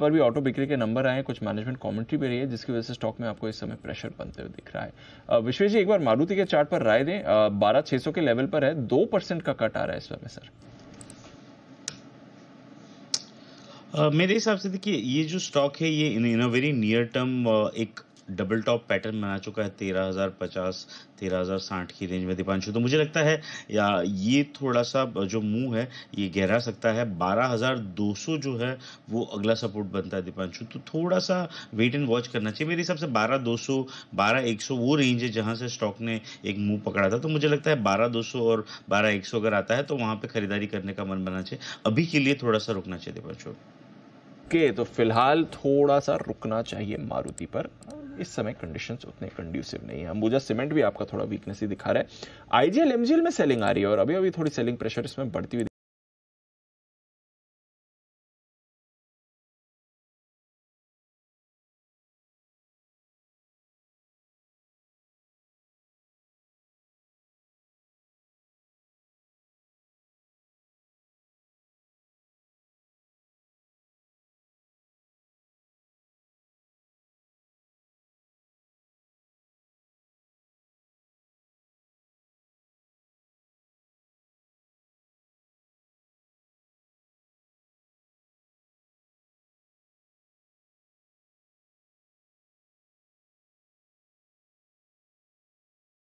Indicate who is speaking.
Speaker 1: पर भी ऑटो बिक्री के नंबर आए कुछ मैनेजमेंट कॉमेंट्री भी रही है जिसकी वजह से स्टॉक में आपको इस समय प्रेशर बनते हुए दिख रहा है विश्वेश जी एक बार मारुति के चार्ट पर राय दें बारह छह के लेवल पर है दो परसेंट का कट आ रहा है इस समय सर
Speaker 2: Uh, मेरे हिसाब से देखिए ये जो स्टॉक है ये in a very near term एक डबल टॉप पैटर्न बना चुका है तेरह हज़ार पचास तेरह हज़ार साठ की रेंज में दीपांशु तो मुझे लगता है या ये थोड़ा सा जो मुंह है ये गहरा सकता है बारह हज़ार दो सौ जो है वो अगला सपोर्ट बनता है दीपांशु तो थोड़ा सा वेट एंड वॉच करना चाहिए मेरे हिसाब से बारह दो सौ बारह एक सौ वो रेंज है जहाँ से स्टॉक ने एक मुंह पकड़ा था तो मुझे लगता है बारह दो सौ और बारह एक सौ अगर आता है तो वहाँ पर खरीदारी करने का मन बनना चाहिए अभी के लिए थोड़ा सा रुकना चाहिए दीपांशु
Speaker 1: ओके तो फिलहाल थोड़ा सा रुकना चाहिए मारुति पर इस समय कंडीशन उतने कंड्यूसिव नहीं है अंबुजा सीमेंट भी आपका थोड़ा वीकनेस ही दिखा रहा है आईजीएल एमजीएल में सेलिंग आ रही है और अभी अभी थोड़ी सेलिंग प्रेशर इसमें बढ़ती हुई